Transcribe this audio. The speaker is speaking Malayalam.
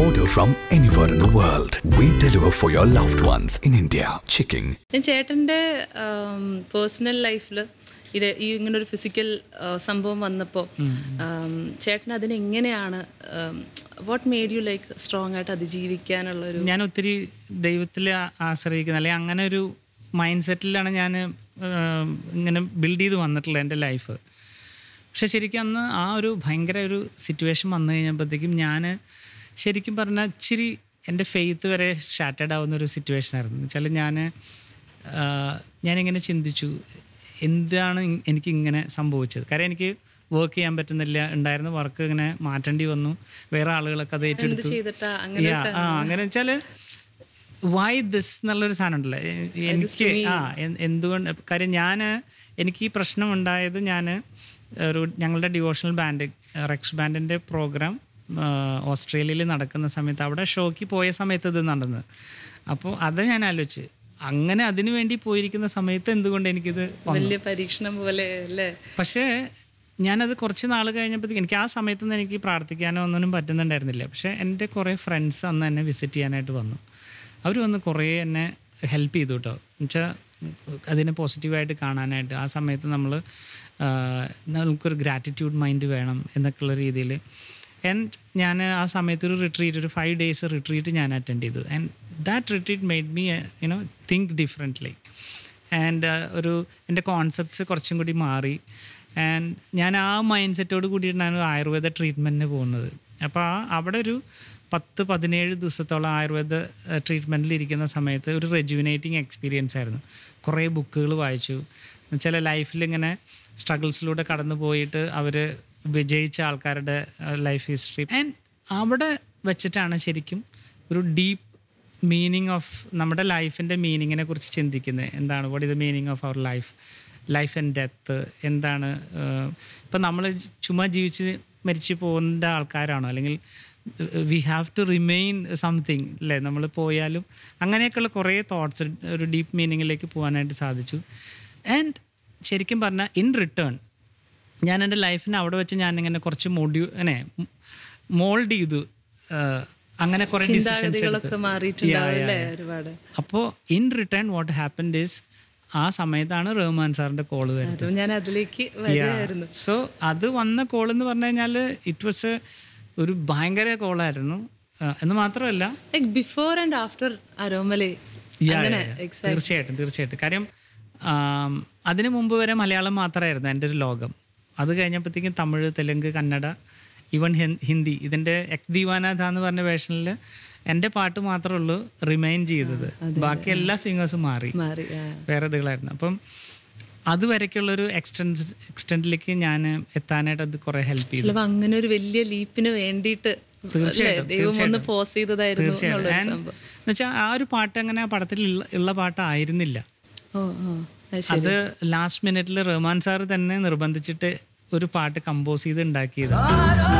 Order from anywhere in the world. We deliver for your loved ones in India. Chicken. ഞാൻ ചേട്ടൻ്റെ പേഴ്സണൽ ലൈഫിൽ ഇത് ഈ ഇങ്ങനെ ഒരു ഫിസിക്കൽ സംഭവം വന്നപ്പോൾ ചേട്ടൻ അതിനെങ്ങനെയാണ് what made you like strong ആയിട്ട് അതിജീവിക്കാനുള്ള ഒരു ഞാൻ ഒത്തിരി ദൈവത്തിൽ ആശ്രയിക്കുന്ന അല്ലെങ്കിൽ അങ്ങനെ ഒരു മൈൻഡ് സെറ്റിലാണ് ഞാൻ ഇങ്ങനെ ബിൽഡ് ചെയ്ത് വന്നിട്ടുള്ളത് എൻ്റെ ലൈഫ് പക്ഷെ ശരിക്കും അന്ന് ആ ഒരു ഭയങ്കര ഒരു സിറ്റുവേഷൻ വന്നു കഴിഞ്ഞപ്പോഴത്തേക്കും ഞാൻ ശരിക്കും പറഞ്ഞാൽ ഇച്ചിരി എൻ്റെ ഫെയ്ത്ത് വരെ ഷാറ്റേഡ് ആവുന്ന ഒരു സിറ്റുവേഷൻ ആയിരുന്നു വെച്ചാൽ ഞാൻ ഞാനിങ്ങനെ ചിന്തിച്ചു എന്താണ് എനിക്ക് ഇങ്ങനെ സംഭവിച്ചത് കാര്യം എനിക്ക് വർക്ക് ചെയ്യാൻ പറ്റുന്നില്ല ഉണ്ടായിരുന്ന വർക്ക് ഇങ്ങനെ മാറ്റേണ്ടി വന്നു വേറെ ആളുകളൊക്കെ അത് ഏറ്റെടുത്തു ആ അങ്ങനെ വെച്ചാൽ വൈ ദിസ് എന്നുള്ളൊരു സാധനം ഉണ്ടല്ലോ എനിക്ക് ആ എന്തുകൊണ്ട് കാര്യം ഞാൻ എനിക്ക് ഈ പ്രശ്നം ഉണ്ടായത് ഞാൻ ഒരു ഞങ്ങളുടെ ഡിവോഷണൽ ബാൻഡ് റെക്സ് ബാൻഡിൻ്റെ പ്രോഗ്രാം ഓസ്ട്രേലിയയിൽ നടക്കുന്ന സമയത്ത് അവിടെ ഷോയ്ക്ക് പോയ സമയത്ത് ഇത് നടന്നത് അപ്പോൾ അത് ഞാൻ ആലോചിച്ച് അങ്ങനെ അതിനു വേണ്ടി പോയിരിക്കുന്ന സമയത്ത് എന്തുകൊണ്ട് എനിക്കിത് വലിയ പരീക്ഷണം പോലെ അല്ലേ പക്ഷേ ഞാനത് കുറച്ച് നാൾ കഴിഞ്ഞപ്പോഴത്തേക്ക് എനിക്ക് ആ സമയത്തൊന്നും എനിക്ക് പ്രാർത്ഥിക്കാനോ ഒന്നും പറ്റുന്നുണ്ടായിരുന്നില്ല പക്ഷേ എൻ്റെ കുറേ ഫ്രണ്ട്സ് അന്ന് എന്നെ വിസിറ്റ് ചെയ്യാനായിട്ട് വന്നു അവർ വന്ന് കുറേ എന്നെ ഹെൽപ്പ് ചെയ്തു കേട്ടോ എന്നുവെച്ചാൽ അതിനെ പോസിറ്റീവായിട്ട് കാണാനായിട്ട് ആ സമയത്ത് നമ്മൾ നമുക്കൊരു ഗ്രാറ്റിറ്റ്യൂഡ് മൈൻഡ് വേണം എന്നൊക്കെയുള്ള രീതിയിൽ ആൻഡ് ഞാൻ ആ സമയത്ത് ഒരു റിട്രീറ്റ് ഒരു ഫൈവ് ഡേയ്സ് റിട്രീറ്റ് ഞാൻ അറ്റൻഡ് ചെയ്തു and that retreat made me you know think differently and ഒരു എൻ്റെ കോൺസെപ്റ്റ്സ് കുറച്ചും കൂടി മാറി ആൻഡ് ഞാൻ ആ മൈൻഡ് സെറ്റോട് കൂടിയിട്ടാണ് ആയുർവേദ ട്രീറ്റ്മെൻറ്റിന് പോകുന്നത് അപ്പോൾ ആ അവിടെ ഒരു പത്ത് പതിനേഴ് ദിവസത്തോളം ആയുർവേദ ട്രീറ്റ്മെൻറ്റിൽ uh, ഇരിക്കുന്ന സമയത്ത് ഒരു റെജുവിനേറ്റിംഗ് എക്സ്പീരിയൻസ് ആയിരുന്നു കുറേ ബുക്കുകൾ വായിച്ചു ചില ലൈഫിൽ ഇങ്ങനെ സ്ട്രഗിൾസിലൂടെ കടന്നു പോയിട്ട് അവർ വിജയിച്ച ആൾക്കാരുടെ ലൈഫ് ഹിസ്റ്ററി ആൻഡ് അവിടെ വെച്ചിട്ടാണ് ശരിക്കും ഒരു ഡീപ്പ് മീനിങ് ഓഫ് നമ്മുടെ ലൈഫിൻ്റെ മീനിങ്ങിനെ കുറിച്ച് ചിന്തിക്കുന്നത് എന്താണ് what is the meaning of our life life and death എന്താണ് ഇപ്പം നമ്മൾ ചുമ്മാ ജീവിച്ച് മരിച്ചു പോകേണ്ട ആൾക്കാരാണോ അല്ലെങ്കിൽ we have to remain something അല്ലേ നമ്മൾ പോയാലും അങ്ങനെയൊക്കെയുള്ള കുറേ തോട്ട്സ് ഒരു ഡീപ്പ് മീനിങ്ങിലേക്ക് പോകാനായിട്ട് സാധിച്ചു ആൻഡ് ശരിക്കും പറഞ്ഞാൽ ഇൻ റിട്ടേൺ ഞാൻ എൻ്റെ ലൈഫിനെ അവിടെ വെച്ച് ഞാൻ ഇങ്ങനെ കുറച്ച് മോഡ്യൂ അനെ മോൾഡ് ചെയ്തു അങ്ങനെ കുറേ ഡിസിഷൻസ് അപ്പോൾ in return what happen this ആ സമയത്താണ് റഹ്മാൻ സാറിൻ്റെ കോള് വരുന്നത് ഞാൻ അതിലേക്ക് സോ അത് വന്ന കോൾ എന്ന് പറഞ്ഞു കഴിഞ്ഞാൽ ഇറ്റ് വാസ് ഒരു ഭയങ്കര കോളായിരുന്നു എന്ന് മാത്രമല്ല ബിഫോർ ആൻഡ് ആഫ്റ്റർ അരോമലേ തീർച്ചയായിട്ടും തീർച്ചയായിട്ടും കാര്യം അതിനു മുമ്പ് വരെ മലയാളം മാത്രമായിരുന്നു എൻ്റെ ഒരു ലോകം അത് കഴിഞ്ഞപ്പോഴത്തേക്കും തമിഴ് തെലുങ്ക് കന്നഡ ഈവൻ ഹിന്ദി ഇതിൻ്റെ എക് ദീവാനാഥ എന്ന് പറഞ്ഞ വേഷനിൽ എൻ്റെ പാട്ട് മാത്രമേ ഉള്ളൂ റിമൈൻ ചെയ്തത് ബാക്കി എല്ലാ സിംഗേഴ്സും മാറി വേറെ ഇതുകളായിരുന്നു അപ്പം ഒരു എക്സ്റ്റൻസ് എക്സ്റ്റൻഡിലേക്ക് ഞാൻ എത്താനായിട്ട് അത് കുറേ ഹെൽപ്പ് ചെയ്തു അങ്ങനെ ഒരു വലിയ ലീപ്പിന് വേണ്ടിയിട്ട് തീർച്ചയായിട്ടും ആ ഒരു പാട്ട് അങ്ങനെ പടത്തിൽ ഉള്ള പാട്ടായിരുന്നില്ല അത് ലാസ്റ്റ് മിനിറ്റിൽ റഹ്മാൻ സാർ തന്നെ നിർബന്ധിച്ചിട്ട് ഒരു പാട്ട് കമ്പോസ് ചെയ്ത് ഉണ്ടാക്കിയതാണ്